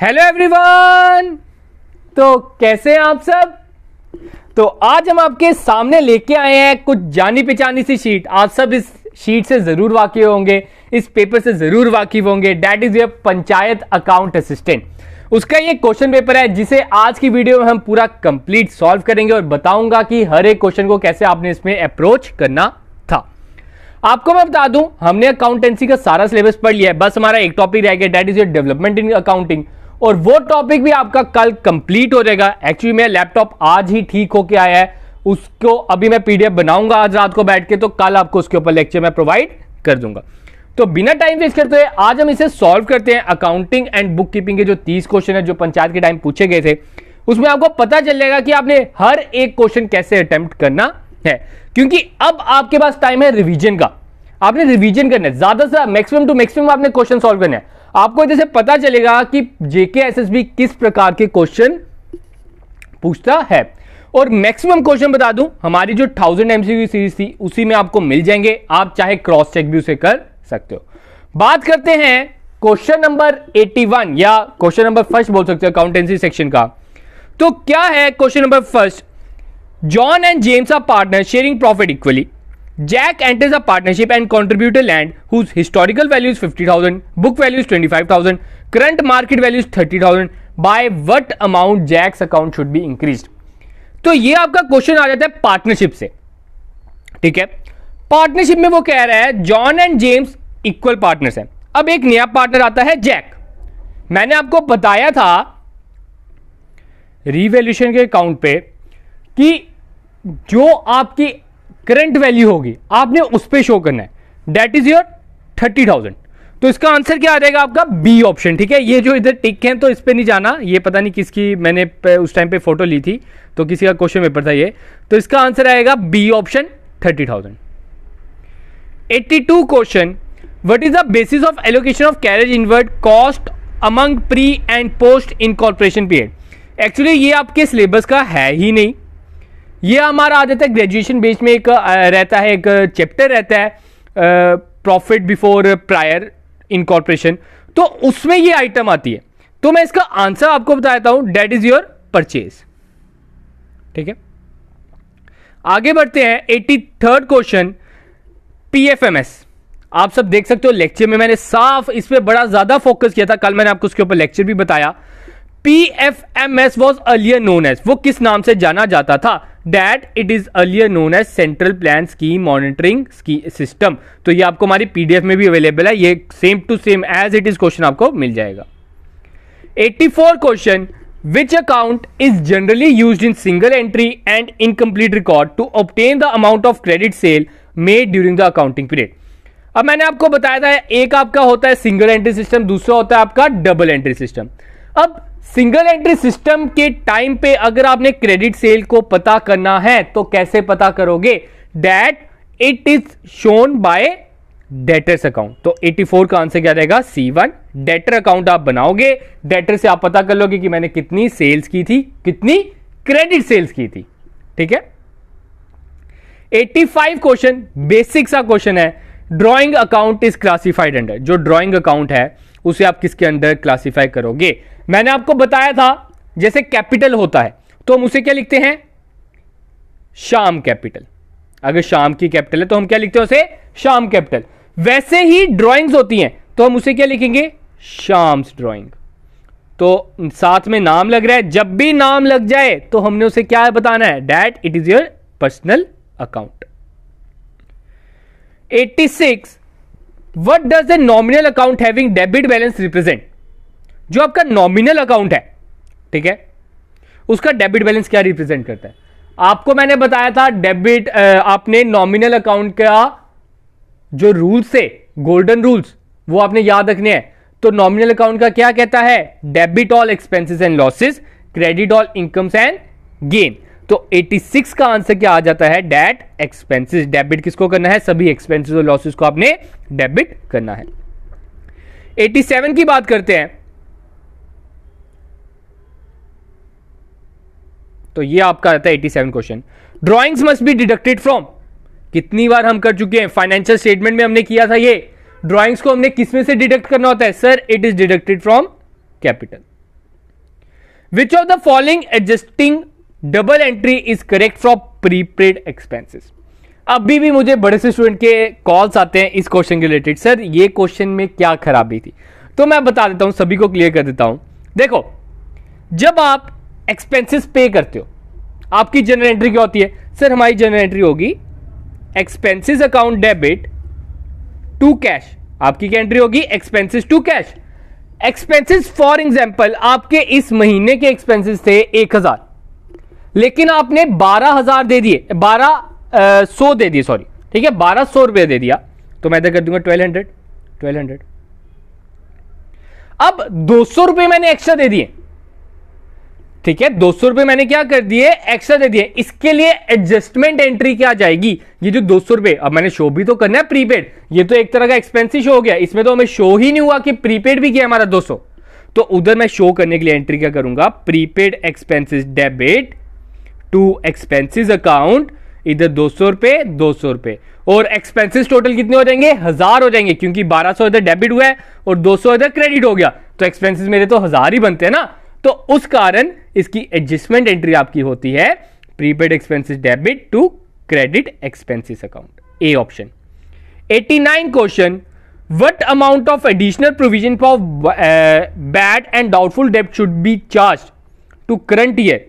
Hello everyone तो कैसे हैं आप सब तो आज हम आपके सामने लेके आए हैं कुछ जानी पहचानी सी शीट आप सब इस शीट से ज़रूर वाकिफ होंगे इस पेपर से ज़रूर वाकिफ होंगे that is your panchayat account assistant उसका ये क्वेश्चन पेपर है जिसे आज की वीडियो में हम पूरा कंप्लीट सॉल्व करेंगे और बताऊंगा कि हर एक क्वेश्चन को कैसे आपने इसमें अप्रोच करना था आपको मैं बता दूं हमने अकाउंटेंसी का सारा सिलेबस पढ़ लिया है बस हमारा एक टॉपिक रह गया that is your development in accounting और वो टॉपिक भी आपका कल कंप्लीट हो जाएगा एक्चुअली मेरा लैपटॉप आज ही ठीक होके आया है उसको अभी मैं पीडीएफ बनाऊंगा आज रात को बैठ के तो कल आपको उसके ऊपर लेक्चर मैं प्रोवाइड कर दूंगा तो बिना टाइम वेस्ट करते हुए आज हम इसे सॉल्व करते हैं अकाउंटिंग एंड बुक कीपिंग के जो तीस क्वेश्चन है जो पंचायत के टाइम पूछे गए थे उसमें आपको पता चल जाएगा कि आपने हर एक क्वेश्चन कैसे अटेम्प्ट करना है क्योंकि अब आपके पास टाइम है रिविजन का आपने रिवीजन करना है ज्यादा से मैक्सिमम टू मैक्सिमम आपने क्वेश्चन सॉल्व करना है आपको जैसे पता चलेगा कि जेके एसएसबी किस प्रकार के क्वेश्चन पूछता है और मैक्सिमम क्वेश्चन बता दूं हमारी जो थाउजेंड एमसीक्यू सीरीज थी उसी में आपको मिल जाएंगे आप चाहे क्रॉस चेक भी उसे कर सकते हो बात करते हैं क्वेश्चन नंबर 81 या क्वेश्चन नंबर फर्स्ट बोल सकते हो अकाउंटेंसी सेक्शन का तो क्या है question number first John and James are partner sharing profit equally Jack enters a partnership and contributes land whose historical value is 50,000, book value is 25,000, current market value is 30,000. By what amount Jack's account should be increased? तो ये आपका question आ जाता है partnership से ठीक है partnership में वो कह रहा है John and James equal partners हैं अब एक नया पार्टनर आता है जैक मैंने आपको बताया था रिवेल्यूशन के अकाउंट पे कि जो आपकी करंट वैल्यू होगी आपने उस पर शो करना है that is your thirty thousand तो इसका आंसर क्या आ जाएगा आपका बी ऑप्शन ठीक है ये जो इधर टिक है तो इस पर नहीं जाना ये पता नहीं किसकी मैंने उस टाइम पे फोटो ली थी तो किसी का क्वेश्चन पेपर था ये तो इसका आंसर आएगा B option thirty thousand eighty two question what is the basis of allocation of carriage inward cost among pre and post incorporation period actually ये आपके सिलेबस का है ही नहीं ये हमारा जाता है ग्रेजुएशन बेस में एक रहता है एक चैप्टर रहता है प्रॉफिट बिफोर प्रायर इनकॉर्पोरेशन तो उसमें ये आइटम आती है तो मैं इसका आंसर आपको बताता हूं डेट इज योर परचेज ठीक है आगे बढ़ते हैं एट्टी थर्ड क्वेश्चन पीएफएमएस आप सब देख सकते हो लेक्चर में मैंने साफ इस पर बड़ा ज़्यादा फोकस किया था कल मैंने आपको उसके ऊपर लेक्चर भी बताया P F M S was earlier known as वो किस नाम से जाना जाता था that it is earlier known as central plan scheme monitoring system तो ये आपको हमारी पीडीएफ में भी अवेलेबल है ये same to same as it is question आपको मिल जाएगा 84 question which account is generally use in single entry and incomplete record to obtain the amount of credit sale made during the accounting period अब मैंने आपको बताया था एक आपका होता है सिंगल एंट्री सिस्टम दूसरा होता है आपका डबल एंट्री सिस्टम अब सिंगल एंट्री सिस्टम के टाइम पे अगर आपने क्रेडिट सेल को पता करना है तो कैसे पता करोगे that it is shown by debtors account तो 84 का आंसर क्या रहेगा सी वन डेटर अकाउंट आप बनाओगे डेटर से आप पता कर लोगे कि मैंने कितनी सेल्स की थी कितनी क्रेडिट सेल्स की थी ठीक है 85 क्वेश्चन बेसिक सा क्वेश्चन है drawing account is classified under जो ड्रॉइंग अकाउंट है उसे आप किसके अंडर क्लासिफाई करोगे मैंने आपको बताया था जैसे कैपिटल होता है तो हम उसे क्या लिखते हैं शाम कैपिटल अगर शाम की कैपिटल है तो हम क्या लिखते हैं उसे शाम कैपिटल वैसे ही ड्राइंग्स होती हैं तो हम उसे क्या लिखेंगे शाम्स ड्राइंग तो साथ में नाम लग रहा है जब भी नाम लग जाए तो हमने उसे क्या बताना है that it is your personal account 86 what does the nominal account having debit balance represent जो आपका नॉमिनल अकाउंट है ठीक है उसका डेबिट बैलेंस क्या रिप्रेजेंट करता है आपको मैंने बताया था डेबिट आपने नॉमिनल अकाउंट का जो रूल्स है गोल्डन रूल्स वो आपने याद रखने हैं तो नॉमिनल अकाउंट का क्या कहता है debit all expenses and losses credit all incomes and gain तो 86 का आंसर क्या आ जाता है डेट एक्सपेंसेस डेबिट किसको करना है सभी एक्सपेंसेस और लॉसेस को आपने डेबिट करना है 87 की बात करते हैं तो ये आपका रहता है 87 seven question drawings must be deducted from कितनी बार हम कर चुके हैं फाइनेंशियल स्टेटमेंट में हमने किया था ये ड्रॉइंग्स को हमने किसमें से डिडक्ट करना होता है sir it is deducted from capital which of the following adjusting double entry is correct from prepaid expenses अभी भी मुझे बड़े से स्टूडेंट के कॉल्स आते हैं इस क्वेश्चन के रिलेटेड सर ये क्वेश्चन में क्या खराबी थी तो मैं बता देता हूं सभी को क्लियर कर देता हूं देखो जब आप एक्सपेंसेस पे करते हो आपकी जनरल एंट्री क्या होती है सर हमारी जनरल एंट्री होगी expenses account debit to cash आपकी क्या एंट्री होगी expenses to cash expenses for example आपके इस महीने के एक्सपेंसिस थे एक हजार लेकिन आपने बारह हजार दे दिए बारह सौ दे दिए सॉरी ठीक है बारह सौ रुपये दे दिया तो मैं इधर कर दूंगा ट्वेल्व हंड्रेड ट्वेल्व हंड्रेड अब दो सौ रुपये मैंने एक्स्ट्रा दे दिए ठीक है दो सौ रुपए मैंने क्या कर दिए एक्स्ट्रा दे दिए इसके लिए एडजस्टमेंट एंट्री क्या जाएगी ये जो दो सौ रुपए अब मैंने शो भी तो करना है प्रीपेड ये तो एक तरह का एक्सपेंसिव शो हो गया इसमें तो हमें शो ही नहीं हुआ कि प्रीपेड भी किया हमारा दो सौ तो उधर मैं शो करने के लिए एंट्री क्या करूंगा prepaid expenses debit to expenses account इधर दो सौ रुपए दो सौ रुपए और एक्सपेंसिस टोटल कितने हो जाएंगे हजार हो जाएंगे क्योंकि बारह सौ इधर डेबिट हुआ है और दो सौ इधर क्रेडिट हो गया तो एक्सपेंसिस मेरे तो हजार ही बनते हैं ना तो उस कारण इसकी एडजस्टमेंट एंट्री आपकी होती है prepaid expenses debit to credit expenses account A option 89 question what amount of additional provision for bad and doubtful डेब्ट should be charge to current year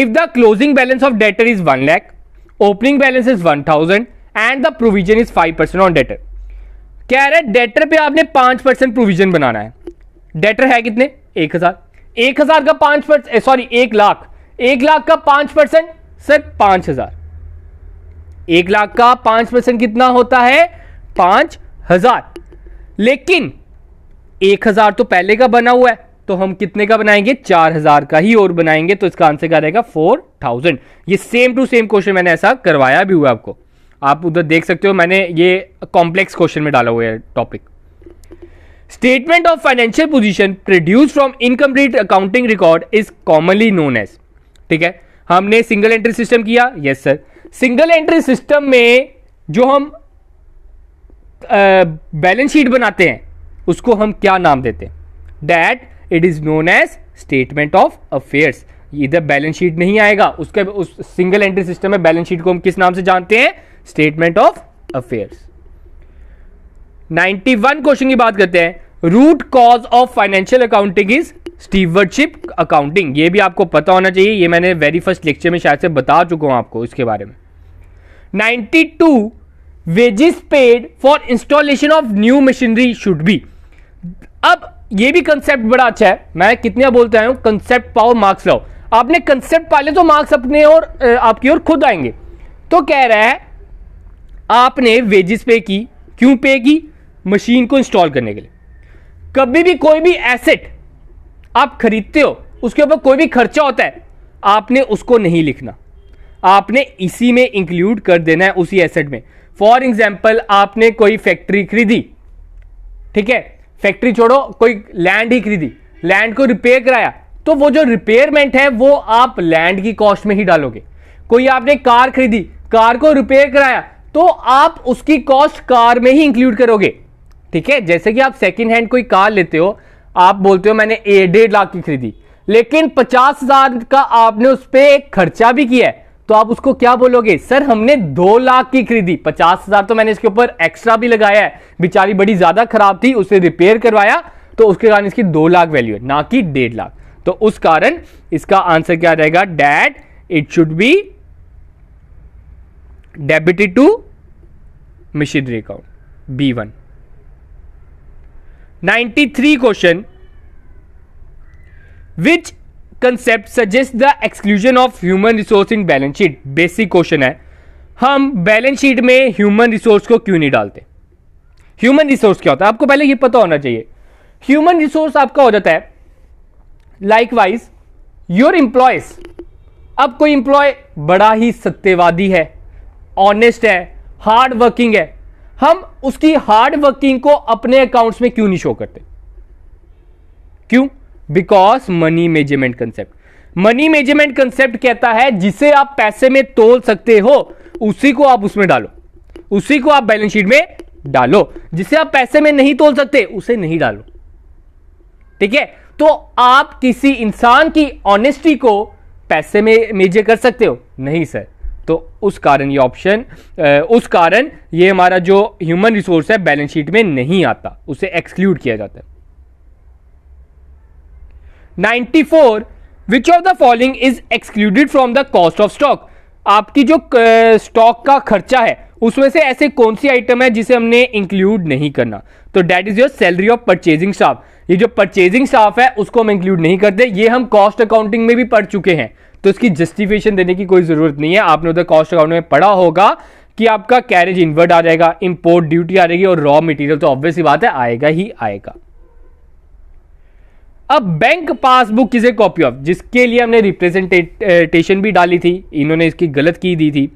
if the closing balance of debtor is one lakh opening balance is one thousand and the provision is five percent on debtor कह है debtor पे आपने पांच percent provision बनाना है debtor है कितने एक हजार एक हजार का पांच परसेंट सॉरी एक लाख एक लाख का पांच परसेंट सर पांच हजार एक लाख का पांच परसेंट कितना होता है पांच हजार लेकिन एक हजार तो पहले का बना हुआ है तो हम कितने का बनाएंगे चार हजार का ही और बनाएंगे तो इसका आंसर क्या रहेगा फोर थाउजेंड ये सेम टू सेम क्वेश्चन मैंने ऐसा करवाया भी हुआ आपको आप उधर देख सकते हो मैंने ये कॉम्प्लेक्स क्वेश्चन में डाला हुआ है topic statement of financial position produce from incomplete accounting record is commonly known as ठीक है हमने सिंगल एंट्री सिस्टम किया yes sir single entry system में जो हम बैलेंस uh, शीट बनाते हैं उसको हम क्या नाम देते हैं that it is known as statement of affairs इधर बैलेंस शीट नहीं आएगा उसके उस सिंगल एंट्री सिस्टम में बैलेंस शीट को हम किस नाम से जानते हैं स्टेटमेंट ऑफ अफेयर्स 91 क्वेश्चन की बात करते हैं root cause of financial accounting is stewardship accounting ये भी आपको पता होना चाहिए ये मैंने वेरी फर्स्ट लेक्चर में शायद से बता चुका हूं आपको इसके बारे में 92 wages paid for installation of new machinery should be अब ये भी कंसेप्ट बड़ा अच्छा है मैं कितने बोलता हूं कंसेप्ट पाओ मार्क्स लाओ आपने कंसेप्ट पाले तो मार्क्स अपने और आपकी ओर खुद आएंगे तो कह रहा है आपने वेजेस पे की क्यों पे की मशीन को इंस्टॉल करने के लिए कभी भी कोई भी एसेट आप खरीदते हो उसके ऊपर कोई भी खर्चा होता है आपने उसको नहीं लिखना आपने इसी में इंक्लूड कर देना है उसी एसेट में फॉर एग्जाम्पल आपने कोई फैक्ट्री खरीदी ठीक है फैक्ट्री छोड़ो कोई लैंड ही खरीदी लैंड को रिपेयर कराया तो वो जो रिपेयरमेंट है वो आप लैंड की कॉस्ट में ही डालोगे कोई आपने कार खरीदी कार को रिपेयर कराया तो आप उसकी कॉस्ट कार में ही इंक्लूड करोगे ठीक है जैसे कि आप सेकेंड हैंड कोई कार लेते हो आप बोलते हो मैंने डेढ़ लाख की खरीदी लेकिन पचास हजार का आपने उस पर खर्चा भी किया है तो आप उसको क्या बोलोगे सर हमने दो लाख की खरीदी पचास हजार तो मैंने इसके ऊपर एक्स्ट्रा भी लगाया है बेचारी बड़ी ज्यादा खराब थी उसे रिपेयर करवाया तो उसके कारण इसकी दो लाख वैल्यू है ना कि डेढ़ लाख तो उस कारण इसका आंसर क्या रहेगा that it should be debited to machinery account B one three question which concept suggest the exclusion of human resource in balance sheet basic question है हम बैलेंस शीट में ह्यूमन रिसोर्स को क्यों नहीं डालते ह्यूमन रिसोर्स क्या होता है आपको पहले यह पता होना चाहिए ह्यूमन रिसोर्स आपका हो जाता है लाइक वाइज योर एम्प्लॉयज अब कोई एम्प्लॉय बड़ा ही सत्यवादी है ऑनेस्ट है हार्ड वर्किंग है हम उसकी हार्ड वर्किंग को अपने अकाउंट्स में क्यों नहीं शो करते क्यों because money measurement concept money measurement concept कहता है जिसे आप पैसे में तोल सकते हो उसी को आप उसमें डालो उसी को आप बैलेंस शीट में डालो जिसे आप पैसे में नहीं तोल सकते उसे नहीं डालो ठीक है तो आप किसी इंसान की ऑनेस्टी को पैसे में मेजर कर सकते हो नहीं सर तो उस कारण ये ऑप्शन उस कारण ये हमारा जो ह्यूमन रिसोर्स है बैलेंस शीट में नहीं आता उसे एक्सक्लूड किया जाता है 94 which of the following is excluded from the cost of stock आपकी जो स्टॉक का खर्चा है उसमें से ऐसे कौन सी आइटम है जिसे हमने इंक्लूड नहीं करना तो that is your salary of purchasing staff ये जो परचेजिंग स्टाफ है उसको हम इंक्लूड नहीं करते ये हम कॉस्ट अकाउंटिंग में भी पढ़ चुके हैं तो इसकी जस्टिफिकेशन देने की कोई ज़रूरत नहीं है आपने उधर कॉस्ट अकाउंट में पढ़ा होगा कि आपका कैरेज इन्वर्ट आ जाएगा इंपोर्ट ड्यूटी आ जाएगी और रॉ मटेरियल तो ही बात है आएगा ही आएगा अब बैंक पासबुक किसे कॉपी ऑफ जिसके लिए हमने रिप्रेजेंटेशन भी डाली थी इन्होंने इसकी गलत की दी थी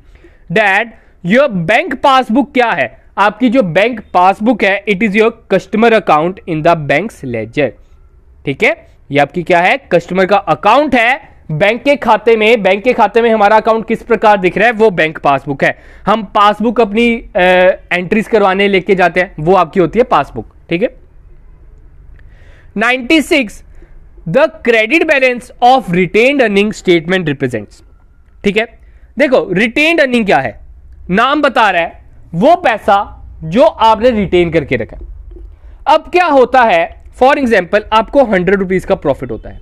डैट योर बैंक पासबुक क्या है आपकी जो बैंक पासबुक है it is your customer account in the bank ledger ठीक है ये आपकी क्या है कस्टमर का अकाउंट है बैंक के खाते में बैंक के खाते में हमारा अकाउंट किस प्रकार दिख रहा है वो बैंक पासबुक है हम पासबुक अपनी एंट्रीज करवाने लेके जाते हैं वो आपकी होती है पासबुक ठीक है 96 the credit balance of retained earning statement represents ठीक है देखो रिटेन अर्निंग क्या है नाम बता रहा है वो पैसा जो आपने रिटेन करके रखा अब क्या होता है फॉर एग्जाम्पल आपको हंड्रेड रुपीज का प्रॉफिट होता है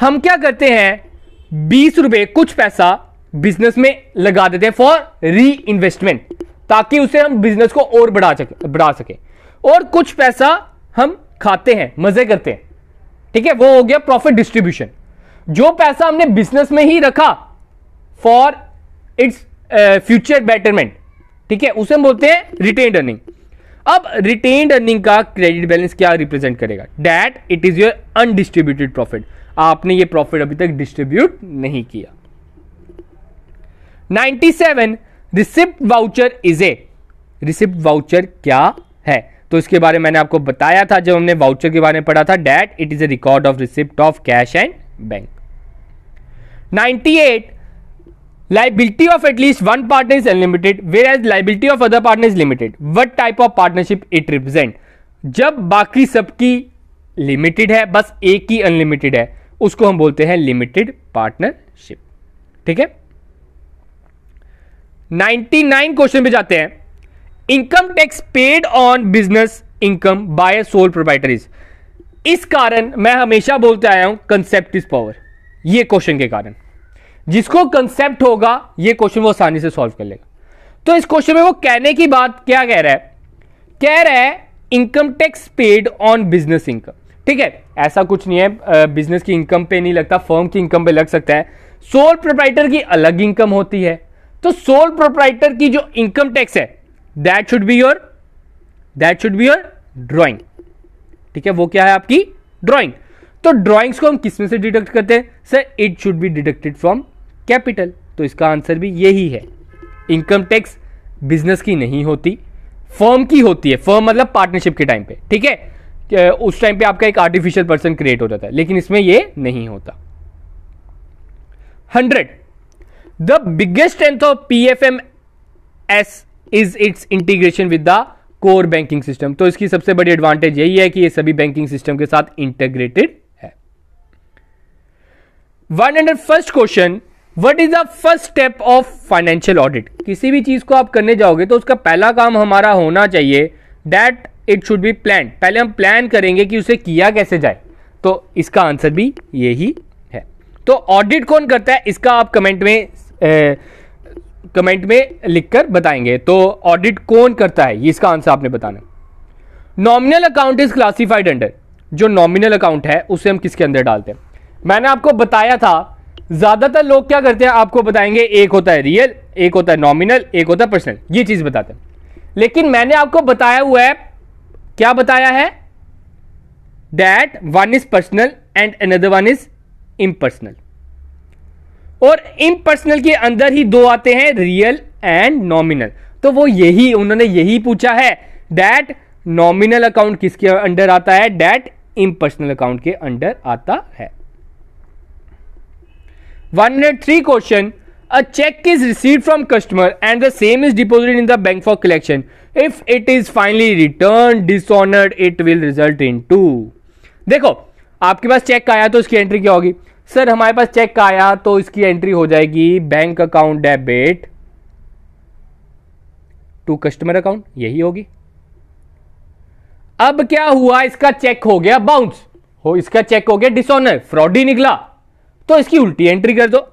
हम क्या करते हैं बीस रुपए कुछ पैसा बिजनेस में लगा देते हैं फॉर री इन्वेस्टमेंट ताकि उसे हम बिजनेस को और बढ़ा सके बढ़ा सके और कुछ पैसा हम खाते हैं मजे करते हैं ठीक है वो हो गया प्रॉफिट डिस्ट्रीब्यूशन जो पैसा हमने बिजनेस में ही रखा फॉर इट्स फ्यूचर बेटरमेंट ठीक है उसे हम बोलते हैं रिटेन अर्निंग अब रिटेन अर्निंग का क्रेडिट बैलेंस क्या रिप्रेजेंट करेगा that it is your undistributed profit आपने ये प्रॉफिट अभी तक डिस्ट्रीब्यूट नहीं किया 97 receipt voucher is a receipt voucher क्या है तो इसके बारे में मैंने आपको बताया था जब हमने वाउचर के बारे में पढ़ा था that it is a record of receipt of cash and bank 98 liability of at least one partner is unlimited where as liability of other partner is limited what type of partnership it represent जब बाकी सबकी limited है बस एक ही unlimited है उसको हम बोलते हैं लिमिटेड पार्टनरशिप ठीक है 99 क्वेश्चन पे जाते हैं income tax paid on business income by sole proprietors इस कारण मैं हमेशा बोलते आया हूं कंसेप्ट इज पावर ये क्वेश्चन के कारण जिसको कंसेप्ट होगा ये क्वेश्चन वो आसानी से सॉल्व कर लेगा तो इस क्वेश्चन में वो कहने की बात क्या कह रहा है कह रहा है income tax paid on business income ठीक है ऐसा कुछ नहीं है बिजनेस की इनकम पे नहीं लगता फर्म की इनकम पे लग सकता है सोल प्रोप्राइटर की अलग इनकम होती है तो सोल प्रोप्राइटर की जो इनकम टैक्स है that should be your that should be your drawing ठीक है वो क्या है आपकी ड्रॉइंग तो ड्रॉइंग्स को हम किसमें से डिडक्ट करते हैं sir it should be deducted from capital तो इसका आंसर भी यही है इनकम टैक्स बिजनेस की नहीं होती फर्म की होती है फर्म मतलब पार्टनरशिप के टाइम पे ठीक है उस टाइम पे आपका एक आर्टिफिशियल पर्सन क्रिएट हो जाता है लेकिन इसमें ये नहीं होता hundred the biggest strength of P F M S is its integration with the core banking system तो इसकी सबसे बड़ी एडवांटेज यही है कि ये सभी बैंकिंग सिस्टम के साथ इंटीग्रेटेड है one hundred first question what is the first step of financial audit किसी भी चीज को आप करने जाओगे तो उसका पहला काम हमारा होना चाहिए that it should be plan पहले हम प्लान करेंगे कि उसे किया कैसे जाए तो इसका आंसर भी यही है तो ऑडिट कौन करता है इसका आप कमेंट में ए, कमेंट में लिखकर बताएंगे तो ऑडिट कौन करता है इसका आंसर आपने बताना nominal account is classified under जो नॉमिनल अकाउंट है उसे हम किसके अंदर डालते हैं मैंने आपको बताया था ज़्यादातर लोग क्या करते हैं आपको बताएंगे एक होता है रियल एक होता है नॉमिनल एक होता है पर्सनल ये चीज़ बताते हैं लेकिन मैंने आपको बताया हुआ है क्या बताया है that one is personal and another one is impersonal और इम्पर्सनल के अंदर ही दो आते हैं रियल एंड नॉमिनल तो वो यही उन्होंने यही पूछा है दैट नॉमिनल अकाउंट किसके अंडर आता है डैट इम्पर्सनल अकाउंट के अंडर आता है one three question A check is received from customer and the same is deposited in the bank for collection. If it is finally returned dishonored, it will result in two. देखो आपके पास check आया तो इसकी entry क्या होगी sir हमारे पास check आया तो इसकी एंट्री हो जाएगी bank account debit to customer account यही होगी अब क्या हुआ इसका चेक हो गया बाउंस हो इसका चेक हो गया डिसऑनर फ्रॉड ही निकला तो इसकी उल्टी एंट्री कर दो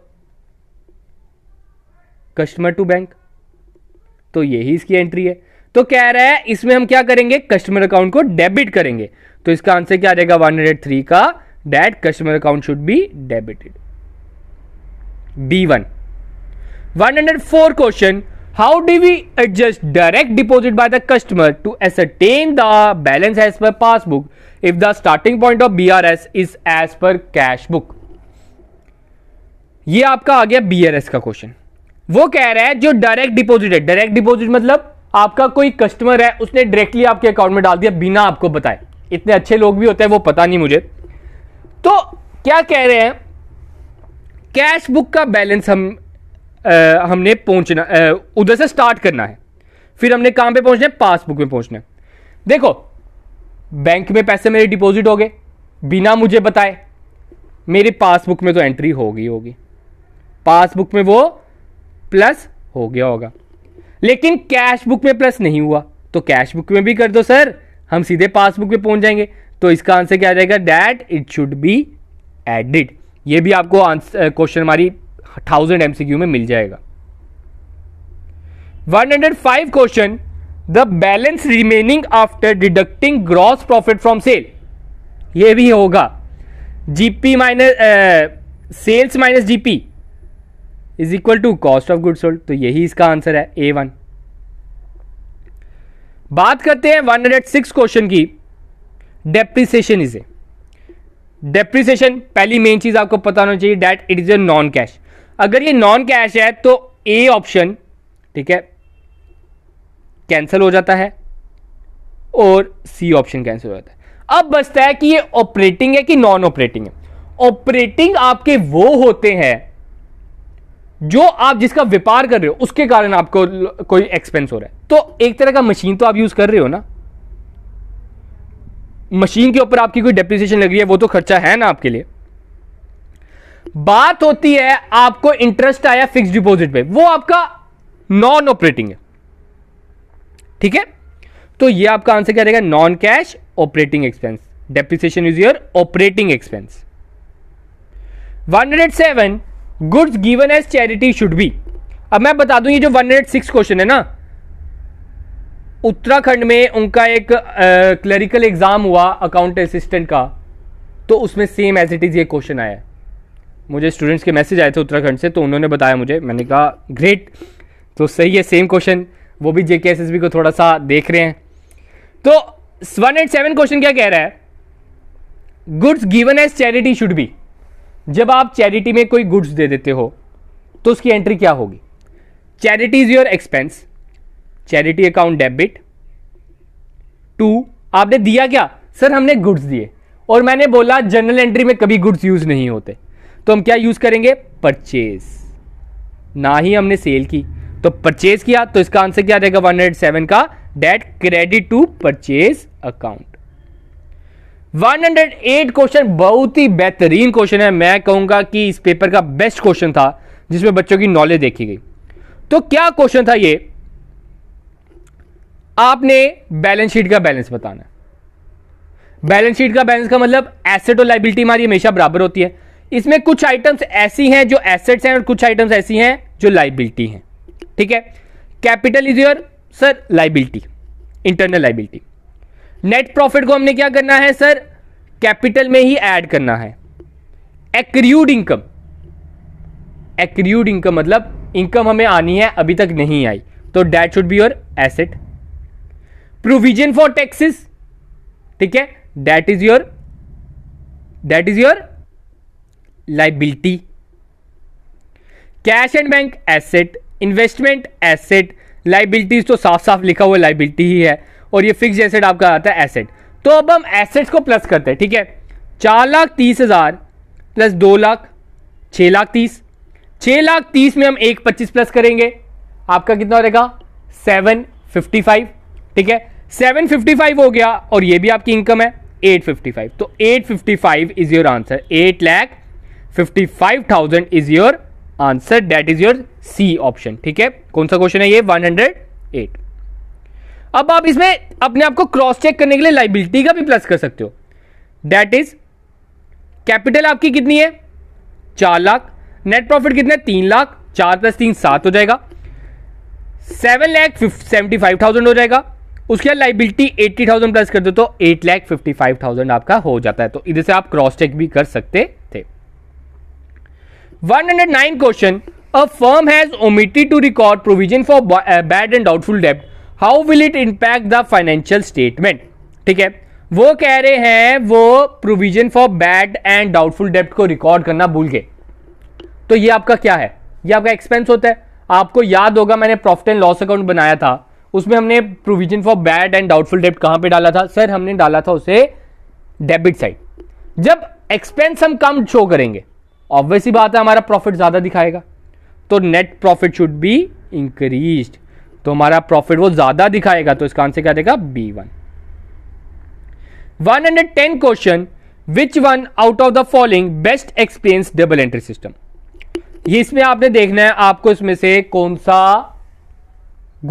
कस्टमर टू बैंक तो यही इसकी एंट्री है तो कह रहा है इसमें हम क्या करेंगे कस्टमर अकाउंट को डेबिट करेंगे तो इसका आंसर क्या आ जाएगा वन हंड्रेड थ्री का that customer account should be debited D one one hundred four question how do we adjust direct adjust by the customer to ascertain the balance as per passbook if the starting point of B R S is as per cash book ये आपका आ गया B R S का question वो कह रहा है जो डायरेक्ट डिपॉजिट है डायरेक्ट डिपॉजिट मतलब आपका कोई कस्टमर है उसने डायरेक्टली आपके अकाउंट में डाल दिया बिना आपको बताए इतने अच्छे लोग भी होते हैं वो पता नहीं मुझे तो क्या कह रहे हैं कैश बुक का बैलेंस हम आ, हमने पहुंचना उधर से स्टार्ट करना है फिर हमने कहां पे पहुंचना है पासबुक में पहुंचना है देखो बैंक में पैसे मेरे डिपॉजिट हो गए बिना मुझे बताए मेरी पासबुक में तो एंट्री होगी होगी पासबुक में वो प्लस हो गया होगा लेकिन कैश बुक में प्लस नहीं हुआ तो कैश बुक में भी कर दो सर हम सीधे पासबुक में पहुंच जाएंगे तो इसका आंसर क्या आ जाएगा that it should be added ये भी आपको क्वेश्चन हमारी थाउजेंड एमसीक्यू में मिल जाएगा 105 question the balance remaining after deducting gross profit from sale ये भी होगा GP minus sales minus GP is equal to cost of good sold तो यही इसका आंसर है ए वन बात करते हैं 106 क्वेश्चन की डेप्रिसिएशन इज ए डेप्रिसिएशन पहली मेन चीज आपको पता होना चाहिए that it is a non cash अगर ये नॉन कैश है तो ए ऑप्शन ठीक है कैंसिल हो जाता है और सी ऑप्शन कैंसिल हो जाता है अब बचता है कि ये ऑपरेटिंग है कि नॉन ऑपरेटिंग है ऑपरेटिंग आपके वो होते हैं जो आप जिसका व्यापार कर रहे हो उसके कारण आपको कोई एक्सपेंस हो रहा है तो एक तरह का मशीन तो आप यूज कर रहे हो ना मशीन के ऊपर आपकी कोई डेप्रिसिएशन लग रही है वो तो खर्चा है ना आपके लिए बात होती है आपको इंटरेस्ट आया फिक्स डिपॉजिट पे वो आपका नॉन ऑपरेटिंग है ठीक है तो ये आपका आंसर क्या रहेगा non cash operating expense depreciation is your operating expense 107 goods given as charity should be अब मैं बता दूं ये जो 106 क्वेश्चन है ना उत्तराखंड में उनका एक क्लरिकल एग्जाम हुआ अकाउंट असिस्टेंट का तो उसमें सेम एज इट इज़ ये क्वेश्चन आया मुझे स्टूडेंट्स के मैसेज आए थे उत्तराखंड से तो उन्होंने बताया मुझे मैंने कहा ग्रेट तो सही है सेम क्वेश्चन वो भी जेके एस एस बी को थोड़ा सा देख रहे हैं तो वन एट सेवन क्वेश्चन क्या कह रहा है goods given as charity should be जब आप चैरिटी में कोई गुड्स दे देते हो तो उसकी एंट्री क्या होगी charity is your expense charity account debit to आपने दिया क्या सर हमने गुड्स दिए और मैंने बोला जनरल एंट्री में कभी गुड्स यूज नहीं होते तो हम क्या यूज करेंगे परचेज ना ही हमने सेल की तो परचेज किया तो इसका आंसर क्या रहेगा सेवन का that credit to purchase account 108 question बहुत ही बेहतरीन क्वेश्चन है मैं कहूंगा कि इस पेपर का बेस्ट क्वेश्चन था जिसमें बच्चों की नॉलेज देखी गई तो क्या क्वेश्चन था ये आपने बैलेंस शीट का बैलेंस बताना बैलेंस शीट का बैलेंस का मतलब एसेट और लाइबिलिटी हमारी हमेशा बराबर होती है इसमें कुछ आइटम्स ऐसी हैं जो एसेट्स हैं और कुछ आइटम्स ऐसी हैं जो लाइबिलिटी हैं ठीक है capital is your sir liability internal liability net profit को हमने क्या करना है सर कैपिटल में ही ऐड करना है एक्रूड इनकम एक्रूड इनकम मतलब इनकम हमें आनी है अभी तक नहीं आई तो that should be your asset provision for taxes ठीक है that is your that is your liability cash and bank asset investment asset liabilities तो साफ साफ लिखा हुआ लाइबिलिटी ही है और ये फिक्स एसेट आपका आता है एसेट तो अब हम एसेट्स को प्लस करते हैं ठीक है चार लाख तीस हज़ार प्लस दो लाख छ लाख तीस छ लाख तीस में हम एक पच्चीस प्लस करेंगे आपका कितना रहेगा सेवन फिफ्टी फाइव ठीक है सेवन फिफ्टी फाइव हो गया और ये भी आपकी इनकम है एट फिफ्टी फाइव तो eight fifty five is your answer eight lakh fifty five thousand is your answer that is your C option ठीक है कौन सा क्वेश्चन है ये वन हंड्रेड एट अब आप इसमें अपने आप को क्रॉस चेक करने के लिए लाइबिलिटी का भी प्लस कर सकते हो दैट इज कैपिटल आपकी कितनी है चार लाख नेट प्रॉफिट कितना है तीन लाख चार प्लस तीन सात हो जाएगा seven lakh seventy five thousand हो जाएगा उसके बाद लाइबिलिटी एट्टी थाउजेंड प्लस कर दो तो eight lakh fifty five thousand आपका हो जाता है तो इधर से आप क्रॉस चेक भी कर सकते थे one hundred nine question a firm has omitted to record provision for bad and doubtful डेब्ट how will it impact the financial statement ठीक है वो कह रहे हैं वो provision for bad and doubtful डेप्ट को रिकॉर्ड करना भूल गए तो ये आपका क्या है ये आपका एक्सपेंस होता है आपको याद होगा मैंने प्रॉफिट एंड लॉस अकाउंट बनाया था उसमें हमने provision for bad and doubtful डेप्ट कहां पे डाला था सर हमने डाला था उसे डेबिट साइड जब एक्सपेंस हम कम शो करेंगे ऑब्वियसली बात है हमारा प्रॉफिट ज़्यादा दिखाएगा तो net profit should be increased तो हमारा प्रॉफिट वो ज्यादा दिखाएगा तो इसका आंसर क्या देगा B one one hundred ten question which one out of the following best experience double entry system ये इसमें आपने देखना है आपको इसमें से कौन सा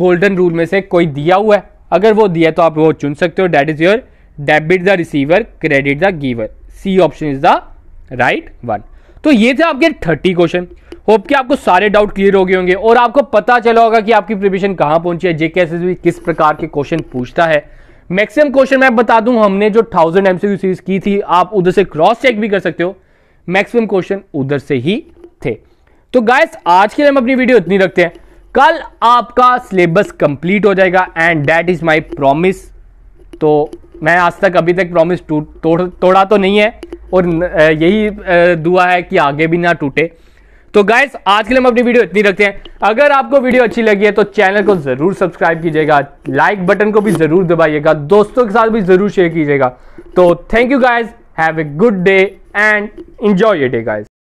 गोल्डन रूल में से कोई दिया हुआ है अगर वो दिया तो आप वो चुन सकते हो that is your debit the receiver credit the giver C option is the right one तो ये थे आपके थर्टी क्वेश्चन होप कि आपको सारे डाउट क्लियर हो गए होंगे और आपको पता चला होगा कि आपकी प्रिपरेशन कहाँ पहुंची है जेके किस प्रकार के क्वेश्चन पूछता है मैक्सिमम क्वेश्चन मैं बता दूं हमने जो थाउजेंड एमसीक्यू सीरीज की थी आप उधर से क्रॉस चेक भी कर सकते हो मैक्सिमम क्वेश्चन उधर से ही थे तो गाइस आज के लिए हम अपनी वीडियो इतनी रखते हैं कल आपका सिलेबस कंप्लीट हो जाएगा and that is my promise तो मैं आज तक अभी तक प्रॉमिस तोड़ा तो नहीं है और यही दुआ है कि आगे भी ना टूटे तो गाइस आज के लिए हम अपनी वीडियो इतनी रखते हैं अगर आपको वीडियो अच्छी लगी है तो चैनल को जरूर सब्सक्राइब कीजिएगा लाइक बटन को भी जरूर दबाइएगा दोस्तों के साथ भी जरूर शेयर कीजिएगा तो thank you guys have a good day and enjoy ये डे गाइज